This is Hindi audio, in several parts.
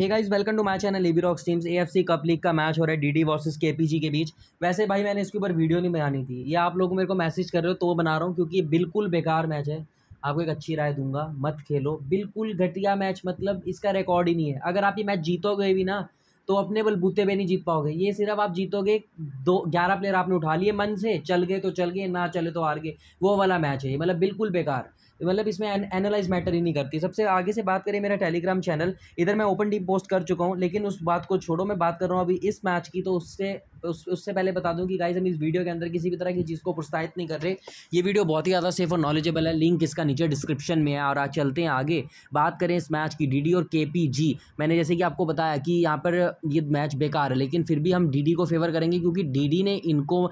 hey guys welcome to my channel AB Rocks teams AFC cup league का मैच हो रहा है डीडी वर्सेस केपीजी के बीच वैसे भाई मैंने इसके ऊपर वीडियो नहीं बनानी थी ये आप लोग मेरे को मैसेज कर रहे हो तो बना रहा हूँ क्योंकि बिल्कुल बेकार मैच है आपको एक अच्छी राय दूंगा मत खेलो बिल्कुल घटिया मैच मतलब इसका रिकॉर्ड ही नहीं है अगर आप ये मैच जीतोगे भी ना तो अपने बलबूते पर नहीं जीत पाओगे ये सिर्फ आप जीतोगे दो ग्यारह प्लेयर आपने उठा लिए मन से चल गए तो चल गए ना चले तो हार गए वो वाला मैच है ये मतलब बिल्कुल बेकार मतलब इसमें एनालाइज मैटर ही नहीं करती सबसे आगे से बात करें मेरा टेलीग्राम चैनल इधर मैं ओपन टीम पोस्ट कर चुका हूँ लेकिन उस बात को छोड़ो मैं बात कर रहा हूँ अभी इस मैच की तो उससे तो उस उससे पहले बता दूं कि गाइज हम इस वीडियो के अंदर किसी भी तरह की चीज़ को प्रोत्साहित नहीं कर रहे ये वीडियो बहुत ही ज़्यादा सेफ और नॉलेजेबल है लिंक इसका नीचे डिस्क्रिप्शन में है और आज चलते हैं आगे बात करें इस मैच की डी और के मैंने जैसे कि आपको बताया कि यहाँ पर ये मैच बेकार है लेकिन फिर भी हम डी को फेवर करेंगे क्योंकि डी ने इनको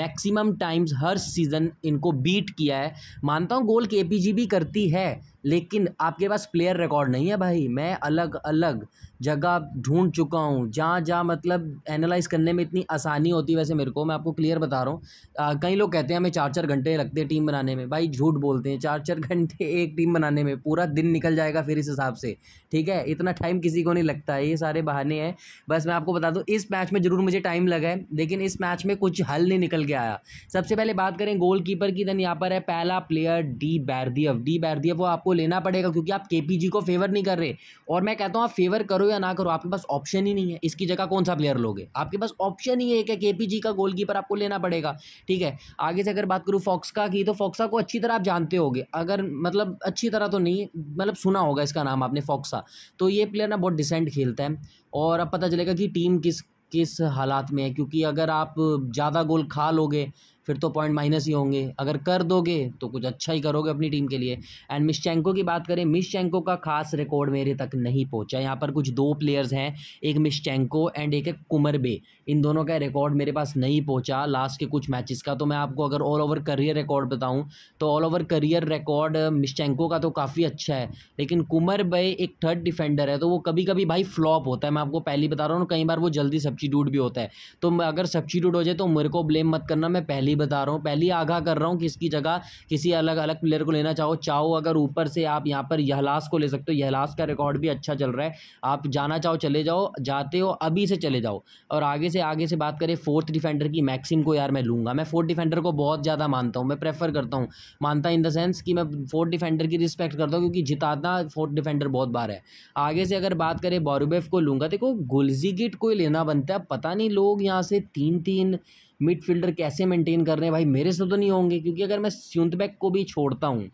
मैक्सिमम टाइम्स हर सीज़न इनको बीट किया है मानता हूँ गोल के भी करती है लेकिन आपके पास प्लेयर रिकॉर्ड नहीं है भाई मैं अलग अलग जगह ढूंढ चुका हूँ जहाँ जहाँ मतलब एनालाइज करने में इतनी आसानी होती है वैसे मेरे को मैं आपको क्लियर बता रहा हूँ कई लोग कहते हैं हमें चार चार घंटे लगते हैं टीम बनाने में भाई झूठ बोलते हैं चार चार घंटे एक टीम बनाने में पूरा दिन निकल जाएगा फिर इस हिसाब से ठीक है इतना टाइम किसी को नहीं लगता है ये सारे बहाने हैं बस मैं आपको बता दूँ इस मैच में ज़रूर मुझे टाइम लगा है लेकिन इस मैच में कुछ हल नहीं निकल के आया सबसे पहले बात करें कीपर की देन यहाँ पर है पहला प्लेयर डी बैरदीव डी बैरदीव वो आपको आपको लेना पड़ेगा क्योंकि आप के को फेवर नहीं कर रहे और मैं कहता हूँ आप फेवर करो या ना करो आपके पास ऑप्शन ही नहीं है इसकी जगह कौन सा प्लेयर लोगे आपके पास ऑप्शन ही है कि के का गोलकीपर आपको लेना पड़ेगा ठीक है आगे से अगर बात करूँ फॉक्सका की तो फॉक्सा को अच्छी तरह आप जानते हो अगर मतलब अच्छी तरह तो नहीं मतलब सुना होगा इसका नाम आपने फॉक्सा तो ये प्लेयर ना बहुत डिसेंट खेलता है और अब पता चलेगा कि टीम किस किस हालात में है क्योंकि अगर आप ज़्यादा गोल खा लोगे फिर तो पॉइंट माइनस ही होंगे अगर कर दोगे तो कुछ अच्छा ही करोगे अपनी टीम के लिए एंड मिस चैंको की बात करें मिस चैंको का खास रिकॉर्ड मेरे तक नहीं पहुंचा यहाँ पर कुछ दो प्लेयर्स हैं एक मिस चैंको एंड एक है बे इन दोनों का रिकॉर्ड मेरे पास नहीं पहुंचा लास्ट के कुछ मैचेस का तो मैं आपको अगर ऑल ओवर करियर रिकॉर्ड बताऊँ तो ऑल ओवर करियर रिकॉर्ड मिस चैंको का तो काफ़ी अच्छा है लेकिन कुमर बे एक थर्ड डिफेंडर है तो वो कभी कभी भाई फ्लॉप होता है मैं आपको पहली बता रहा हूँ कई बार वो जल्दी सब्सिट्यूट भी होता है तो अगर सब्सिट्यूट हो जाए तो मेरे को ब्लेम मत करना मैं पहली पहली बता रहा हूँ पहली आगाह कर रहा हूँ कि इसकी जगह किसी अलग अलग प्लेयर को लेना चाहो चाहो अगर ऊपर से आप यहाँ पर यहलास को ले सकते हो यहलास का रिकॉर्ड भी अच्छा चल रहा है आप जाना चाहो चले जाओ जाते हो अभी से चले जाओ और आगे से आगे से बात करें फोर्थ डिफेंडर की मैक्सिम को यार मैं लूँगा मैं फोर्थ डिफेंडर को बहुत ज़्यादा मानता हूँ मैं प्रेफर करता हूँ मानता इन द सेंस कि मैं फोर्थ डिफेंडर की रिस्पेक्ट करता हूँ क्योंकि जिताना फोर्थ डिफेंडर बहुत बार है आगे से अगर बात करें बॉरूबेफ को लूँगा देखो गुलजी गिट कोई लेना बनता है पता नहीं लोग यहाँ से तीन तीन मिड कैसे मेंटेन कर रहे हैं भाई मेरे से तो नहीं होंगे क्योंकि अगर मैं स्यूंतबैक को भी छोड़ता हूँ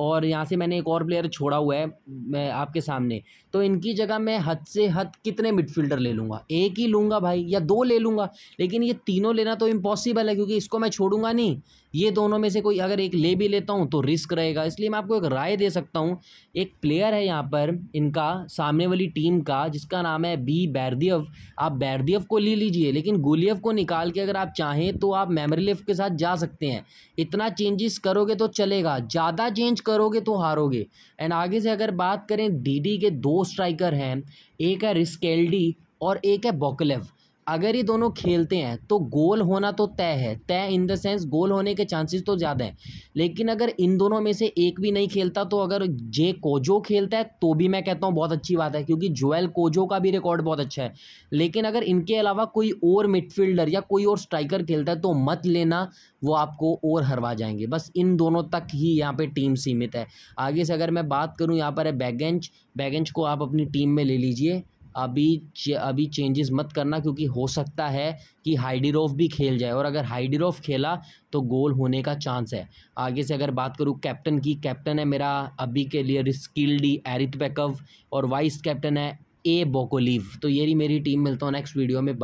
और यहाँ से मैंने एक और प्लेयर छोड़ा हुआ है मैं आपके सामने तो इनकी जगह मैं हद से हद कितने मिडफील्डर ले लूँगा एक ही लूँगा भाई या दो ले लूँगा लेकिन ये तीनों लेना तो इम्पॉसिबल है क्योंकि इसको मैं छोड़ूंगा नहीं ये दोनों में से कोई अगर एक ले भी लेता हूँ तो रिस्क रहेगा इसलिए मैं आपको एक राय दे सकता हूँ एक प्लेयर है यहाँ पर इनका सामने वाली टीम का जिसका नाम है बी बैरदियव आप बैरदियव को ले लीजिए लेकिन गुलियव को निकाल के अगर आप चाहें तो आप मेमरीलिफ के साथ जा सकते हैं इतना चेंजेस करोगे तो चलेगा ज़्यादा चेंज करोगे तो हारोगे एंड आगे से अगर बात करें डीडी के दो स्ट्राइकर हैं एक है रिस्केल्डी और एक है बोकलेव अगर ये दोनों खेलते हैं तो गोल होना तो तय है तय इन द सेंस गोल होने के चांसेस तो ज़्यादा हैं लेकिन अगर इन दोनों में से एक भी नहीं खेलता तो अगर जे कोजो खेलता है तो भी मैं कहता हूँ बहुत अच्छी बात है क्योंकि जोएल कोजो का भी रिकॉर्ड बहुत अच्छा है लेकिन अगर इनके अलावा कोई और मिडफील्डर या कोई और स्ट्राइकर खेलता है तो मत लेना वो आपको और हरवा जाएंगे बस इन दोनों तक ही यहाँ पर टीम सीमित है आगे से अगर मैं बात करूँ यहाँ पर है बैगेंच बैगेंच को आप अपनी टीम में ले लीजिए अभी चे, अभी चेंजेस मत करना क्योंकि हो सकता है कि हाइडीरोफ भी खेल जाए और अगर हाइडीरोफ खेला तो गोल होने का चांस है आगे से अगर बात करूँ कैप्टन की कैप्टन है मेरा अभी के लिए रिस्किल्डी एरिथ बैकव और वाइस कैप्टन है ए बोकोलीव तो ये मेरी टीम मिलता हूँ नेक्स्ट वीडियो में